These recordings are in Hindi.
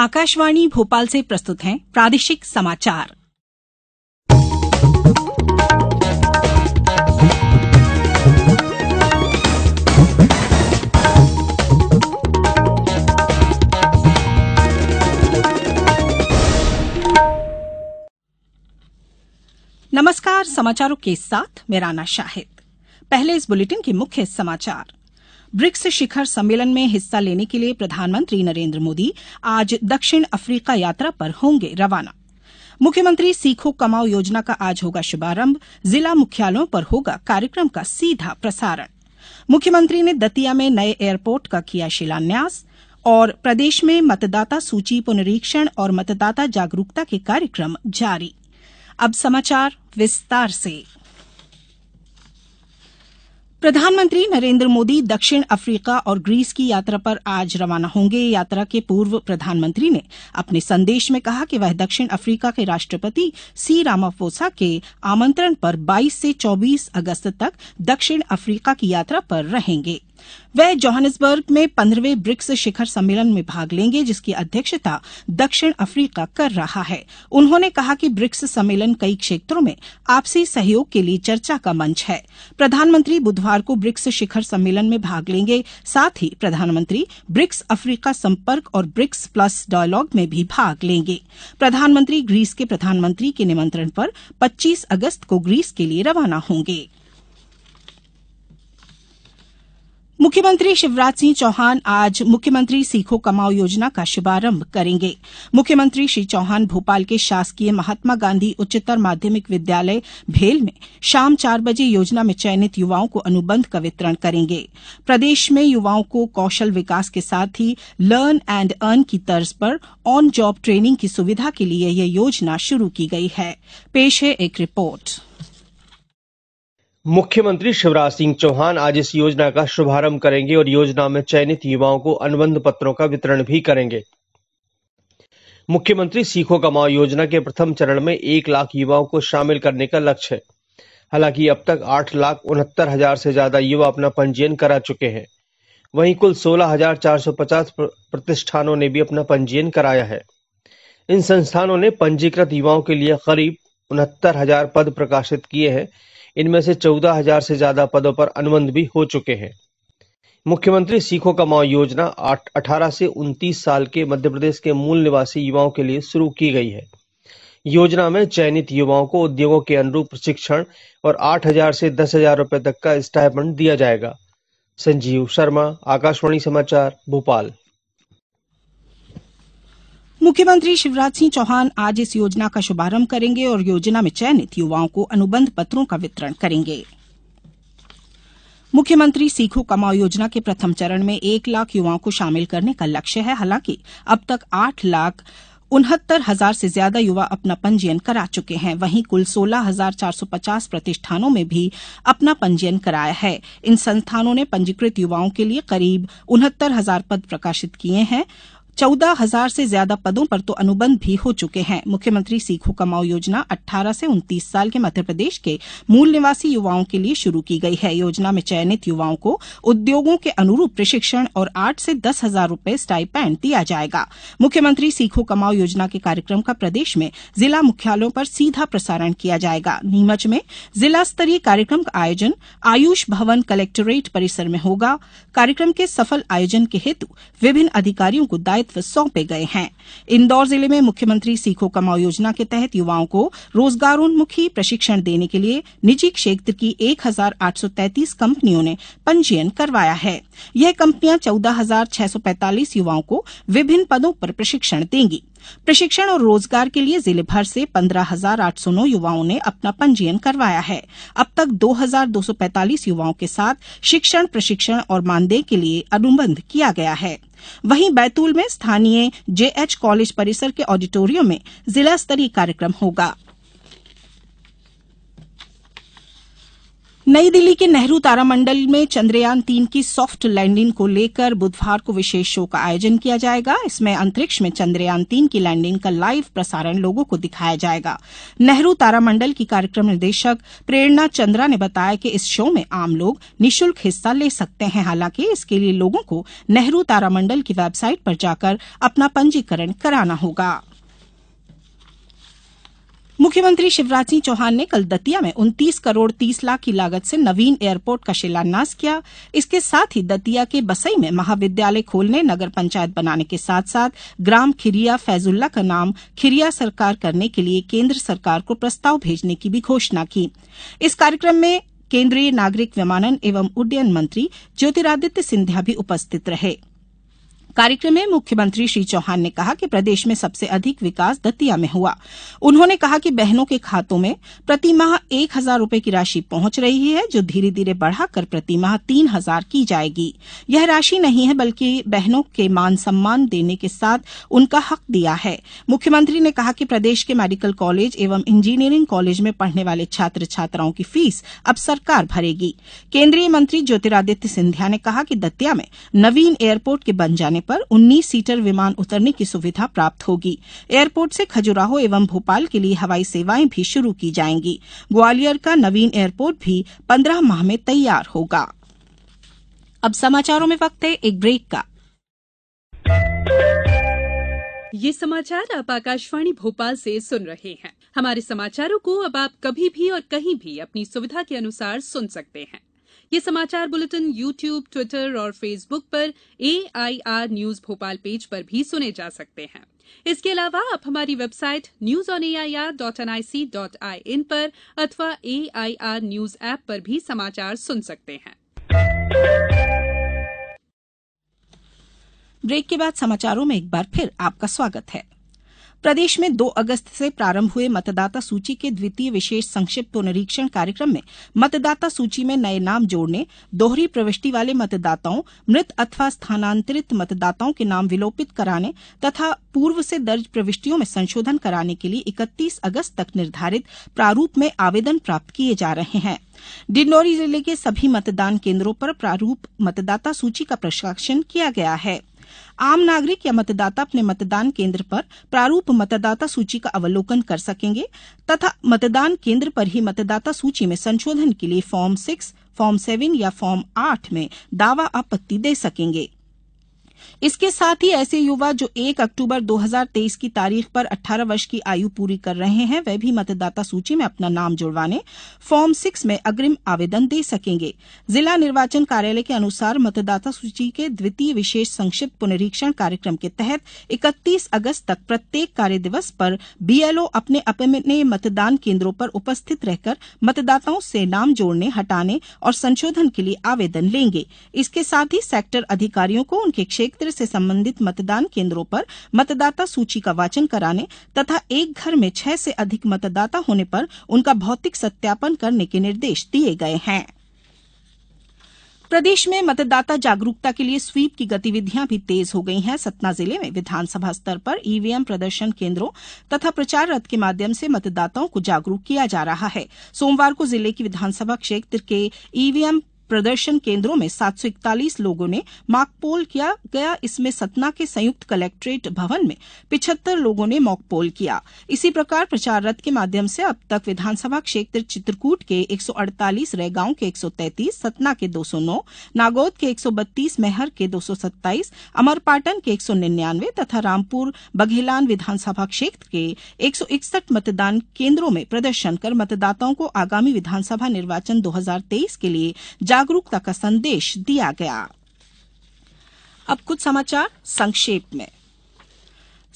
आकाशवाणी भोपाल से प्रस्तुत हैं प्रादेशिक समाचार नमस्कार समाचारों के साथ मैं राना शाहिद पहले इस बुलेटिन के मुख्य समाचार ब्रिक्स शिखर सम्मेलन में हिस्सा लेने के लिए प्रधानमंत्री नरेन्द्र मोदी आज दक्षिण अफ्रीका यात्रा पर होंगे रवाना मुख्यमंत्री सीखो कमाओ योजना का आज होगा शुभारंभ जिला मुख्यालयों पर होगा कार्यक्रम का सीधा प्रसारण मुख्यमंत्री ने दतिया में नए एयरपोर्ट का किया शिलान्यास और प्रदेश में मतदाता सूची पुनरीक्षण और मतदाता जागरूकता के कार्यक्रम जारी अब समाचार विस्तार से प्रधानमंत्री नरेन्द्र मोदी दक्षिण अफ्रीका और ग्रीस की यात्रा पर आज रवाना होंगे यात्रा के पूर्व प्रधानमंत्री ने अपने संदेश में कहा कि वह दक्षिण अफ्रीका के राष्ट्रपति सी रामाफोसा के आमंत्रण पर 22 से 24 अगस्त तक दक्षिण अफ्रीका की यात्रा पर रहेंगे वे जोहान्सबर्ग में पन्द्रहवें ब्रिक्स शिखर सम्मेलन में भाग लेंगे जिसकी अध्यक्षता दक्षिण अफ्रीका कर रहा है उन्होंने कहा कि ब्रिक्स सम्मेलन कई क्षेत्रों में आपसी सहयोग के लिए चर्चा का मंच है प्रधानमंत्री बुधवार को ब्रिक्स शिखर सम्मेलन में भाग लेंगे साथ ही प्रधानमंत्री ब्रिक्स अफ्रीका संपर्क और ब्रिक्स प्लस डायलॉग में भी भाग लेंगे प्रधानमंत्री ग्रीस के प्रधानमंत्री के निमंत्रण पर पच्चीस अगस्त को ग्रीस के लिए रवाना होंगे मुख्यमंत्री शिवराज सिंह चौहान आज मुख्यमंत्री सीखो कमाओ योजना का शुभारंभ करेंगे मुख्यमंत्री श्री चौहान भोपाल के शासकीय महात्मा गांधी उच्चतर माध्यमिक विद्यालय भेल में शाम चार बजे योजना में चयनित युवाओं को अनुबंध का वितरण करेंगे प्रदेश में युवाओं को कौशल विकास के साथ ही लर्न एंड अर्न की तर्ज पर ऑन जॉब ट्रेनिंग की सुविधा के लिए यह योजना शुरू की गई है पेश है एक रिपोर्ट मुख्यमंत्री शिवराज सिंह चौहान आज इस योजना का शुभारंभ करेंगे और योजना में चयनित युवाओं को अनुबंध पत्रों का वितरण भी करेंगे मुख्यमंत्री सीखो कमाओ योजना के प्रथम चरण में एक लाख युवाओं को शामिल करने का लक्ष्य है हालांकि अब तक आठ लाख उनहत्तर हजार से ज्यादा युवा अपना पंजीयन करा चुके हैं वहीं कुल सोलह हजार चार सौ पचास प्रतिष्ठानों ने भी अपना पंजीयन कराया है इन संस्थानों ने पंजीकृत युवाओं के लिए करीब उनहत्तर हजार पद प्रकाशित किए हैं इनमें से चौदह हजार से ज्यादा पदों पर अनुबंध भी हो चुके हैं मुख्यमंत्री सीखो का माओ योजना अठारह से उनतीस साल के मध्य प्रदेश के मूल निवासी युवाओं के लिए शुरू की गई है योजना में चयनित युवाओं को उद्योगों के अनुरूप प्रशिक्षण और आठ हजार से दस हजार रुपए तक का स्टाइपेंड दिया जाएगा संजीव शर्मा आकाशवाणी समाचार भोपाल मुख्यमंत्री शिवराज सिंह चौहान आज इस योजना का शुभारंभ करेंगे और योजना में चयनित युवाओं को अनुबंध पत्रों का वितरण करेंगे मुख्यमंत्री सीखो कमाओ योजना के प्रथम चरण में एक लाख युवाओं को शामिल करने का लक्ष्य है हालांकि अब तक आठ लाख उनहत्तर हजार से ज्यादा युवा अपना पंजीयन करा चुके हैं वहीं कुल सोलह हजार चार सौ पचास प्रतिष्ठानों में भी अपना पंजीयन कराया है इन संस्थानों ने पंजीकृत युवाओं के लिए करीब उनहत्तर हजार पद प्रकाशित किए हैं चौदह हजार से ज्यादा पदों पर तो अनुबंध भी हो चुके हैं मुख्यमंत्री सीखो कमाओ योजना 18 से 29 साल के मध्यप्रदेश के मूल निवासी युवाओं के लिए शुरू की गई है योजना में चयनित युवाओं को उद्योगों के अनुरूप प्रशिक्षण और आठ से दस हजार रूपये स्टाइपैंड दिया जाएगा मुख्यमंत्री सीखो कमाओ योजना के कार्यक्रम का प्रदेश में जिला मुख्यालयों पर सीधा प्रसारण किया जाएगा नीमच में जिला स्तरीय कार्यक्रम का आयोजन आयुष भवन कलेक्टोरेट परिसर में होगा कार्यक्रम के सफल आयोजन के हेतु विभिन्न अधिकारियों को दायित्व दायित्व सौंपे गए हैं इंदौर जिले में मुख्यमंत्री सीखो कमाओ योजना के तहत युवाओं को रोजगारोन्मुखी प्रशिक्षण देने के लिए निजी क्षेत्र की एक हजार आठ सौ कंपनियों ने पंजीयन करवाया है यह कंपनियां चौदह हजार छह सौ युवाओं को विभिन्न पदों पर प्रशिक्षण देंगी प्रशिक्षण और रोजगार के लिए जिले भर से पन्द्रह हजार आठ सौ नौ युवाओं ने अपना पंजीयन करवाया है अब तक दो हजार दो सौ पैतालीस युवाओं के साथ शिक्षण प्रशिक्षण और मानदेय के लिए अनुबंध किया गया है वहीं बैतूल में स्थानीय जेएच कॉलेज परिसर के ऑडिटोरियम में जिला स्तरीय कार्यक्रम होगा नई दिल्ली के नेहरू तारामंडल में चंद्रयान तीन की सॉफ्ट लैंडिंग को लेकर बुधवार को विशेष शो का आयोजन किया जाएगा इसमें अंतरिक्ष में चंद्रयान तीन की लैंडिंग का लाइव प्रसारण लोगों को दिखाया जाएगा नेहरू तारामंडल की कार्यक्रम निदेशक प्रेरणा चंद्रा ने बताया कि इस शो में आम लोग निःशुल्क हिस्सा ले सकते हैं हालांकि इसके लिए लोगों को नेहरू तारामंडल की वेबसाइट पर जाकर अपना पंजीकरण कराना होगा मुख्यमंत्री शिवराज सिंह चौहान ने कल दतिया में उन्तीस करोड़ तीस लाख की लागत से नवीन एयरपोर्ट का शिलान्यास किया इसके साथ ही दतिया के बसई में महाविद्यालय खोलने नगर पंचायत बनाने के साथ साथ ग्राम खिरिया फैजुल्ला का नाम खिरिया सरकार करने के लिए केन्द्र सरकार को प्रस्ताव भेजने की भी घोषणा की इस कार्यक्रम में केन्द्रीय नागरिक विमानन एवं उड्डयन मंत्री ज्योतिरादित्य सिंधिया भी उपस्थित रहें कार्यक्रम में मुख्यमंत्री श्री चौहान ने कहा कि प्रदेश में सबसे अधिक विकास दतिया में हुआ उन्होंने कहा कि बहनों के खातों में प्रतिमाह एक हजार रूपये की राशि पहुंच रही है जो धीरे धीरे बढ़ाकर प्रतिमाह तीन हजार की जाएगी यह राशि नहीं है बल्कि बहनों के मान सम्मान देने के साथ उनका हक दिया है मुख्यमंत्री ने कहा कि प्रदेश के मेडिकल कॉलेज एवं इंजीनियरिंग कॉलेज में पढ़ने वाले छात्र छात्राओं की फीस अब सरकार भरेगी केंद्रीय मंत्री ज्योतिरादित्य सिंधिया ने कहा कि दतिया में नवीन एयरपोर्ट के बन जाने जाने पर उन्नीस सीटर विमान उतरने की सुविधा प्राप्त होगी एयरपोर्ट से खजुराहो एवं भोपाल के लिए हवाई सेवाएं भी शुरू की जाएंगी ग्वालियर का नवीन एयरपोर्ट भी पन्द्रह माह में तैयार होगा अब समाचारों में वक्त है एक ब्रेक का ये समाचार आप आकाशवाणी भोपाल से सुन रहे हैं हमारे समाचारों को अब आप कभी भी और कहीं भी अपनी सुविधा के अनुसार सुन सकते हैं ये समाचार बुलेटिन यू ट्यूब ट्विटर और फेसबुक पर एआईआर न्यूज भोपाल पेज पर भी सुने जा सकते हैं इसके अलावा आप हमारी website news on A I R dot N I C dot I N पर अथवा एआईआर न्यूज ऐप पर भी समाचार सुन सकते हैं ब्रेक के बाद समाचारों में एक बार फिर आपका स्वागत है प्रदेश में दो अगस्त से प्रारंभ हुए मतदाता सूची के द्वितीय विशेष संक्षिप्त पुनरीक्षण कार्यक्रम में मतदाता सूची में नये नाम जोड़ने दोहरी प्रविष्टि वाले मतदाताओं मृत अथवा स्थानांतरित मतदाताओं के नाम विलोपित कराने तथा पूर्व से दर्ज प्रविष्टियों में संशोधन कराने के लिए इकतीस अगस्त तक निर्धारित प्रारूप में आवेदन प्राप्त किये जा रहे हैं डिंडोरी जिले के सभी मतदान केन्द्रों पर प्रारूप मतदाता सूची का प्रकाशन किया गया है आम नागरिक या मतदाता अपने मतदान केन्द्र पर प्रारूप मतदाता सूची का अवलोकन कर सकेंगे तथा मतदान केन्द्र पर ही मतदाता सूची में संशोधन के लिए फार्म सिक्स फॉर्म सेवन या फॉर्म आठ में दावा आपत्ति दे सकेंगे इसके साथ ही ऐसे युवा जो एक अक्टूबर 2023 की तारीख पर 18 वर्ष की आयु पूरी कर रहे हैं वे भी मतदाता सूची में अपना नाम जुड़वाने फॉर्म सिक्स में अग्रिम आवेदन दे सकेंगे जिला निर्वाचन कार्यालय के अनुसार मतदाता सूची के द्वितीय विशेष संक्षिप्त पुनरीक्षण कार्यक्रम के तहत इकतीस अगस्त तक प्रत्येक कार्य दिवस पर बीएलओ अपने अपने मतदान केन्द्रों पर उपस्थित रहकर मतदाताओं से नाम जोड़ने हटाने और संशोधन के लिए आवेदन लेंगे इसके साथ ही सेक्टर अधिकारियों को उनके क्षेत्र क्षेत्र से संबंधित मतदान केन्द्रों पर मतदाता सूची का वाचन कराने तथा एक घर में छह से अधिक मतदाता होने पर उनका भौतिक सत्यापन करने के निर्देश दिए गए हैं प्रदेश में मतदाता जागरूकता के लिए स्वीप की गतिविधियां भी तेज हो गई हैं सतना जिले में विधानसभा स्तर पर ईवीएम प्रदर्शन केंद्रों तथा प्रचार रथ के माध्यम से मतदाताओं को जागरूक किया जा रहा है सोमवार को जिले की विधानसभा क्षेत्र के ईवीएम प्रदर्शन केन्द्रों में सात सौ इकतालीस लोगों ने मॉकपोल किया गया इसमें सतना के संयुक्त कलेक्ट्रेट भवन में पिछहत्तर लोगों ने मॉकपोल किया इसी प्रकार प्रचार रथ के माध्यम से अब तक विधानसभा क्षेत्र चित्रकूट के एक सौ अड़तालीस रैगांव के एक सौ सतना के दो सौ नौ नागौद के एक सौ बत्तीस मैहर के दो सौ सत्ताईस अमरपाटन के एक सौ निन्यानवे तथा रामपुर बघेलान विधानसभा क्षेत्र के एक सौ इकसठ मतदान केन्द्रों में प्रदर्शन कर मतदाताओं को आगामी विधानसभा निर्वाचन दो हजार तेईस के लिए जागरूक जागरूकता का संदेश दिया गया अब कुछ समाचार संक्षेप में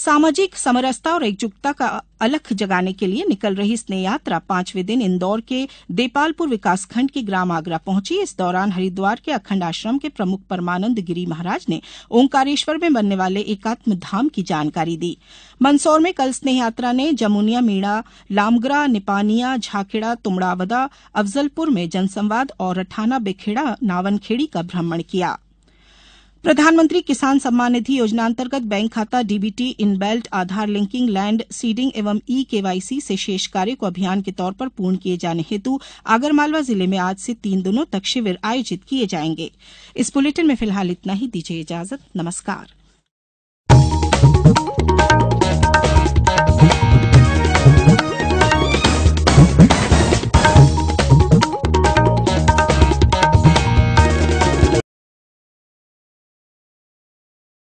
सामाजिक समरसता और एकजुटता का अलख जगाने के लिए निकल रही स्नेह यात्रा पांचवे दिन इंदौर के देपालपुर विकासखंड के ग्राम आगरा पहुंची इस दौरान हरिद्वार के अखंड आश्रम के प्रमुख परमानंद गिरी महाराज ने ओंकारेश्वर में बनने वाले एकात्म धाम की जानकारी दी मंदसौर में कल स्नेह यात्रा ने जमुनिया मीणा लामगरा निपानिया झाखेड़ा तुमड़ावदा अफजलपुर में जनसंवाद और रठाना बेखेड़ा नावनखेड़ी का भ्रमण किया प्रधानमंत्री किसान सम्मान निधि योजना अंतर्गत बैंक खाता DBT enabled Aadhaar linking land seeding एवं ई केवाईसी से शेष कार्य को अभियान के तौर पर पूर्ण किये जाने हेतु आगरमालवा जिले में आज से तीन दिनों तक शिविर आयोजित किये जायेंगे इस बुलेटिन में फिलहाल इतना ही दीजिए इजाजत नमस्कार